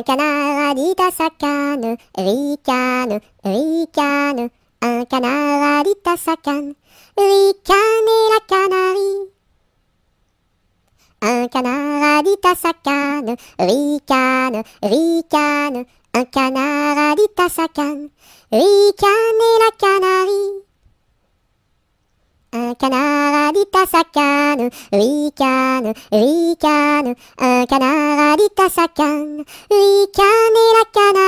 Un canard a dit à sa canne, ricane, ricane. Un canard a dit à sa canne, ricane et la canarie. Un canard a dit à sa canne, ricane, ricane. Un canard a dit à sa canne, ricane. Un canard a dit à sa canne, ricane, ricane. Un canard a dit à sa canne, ricane et la canne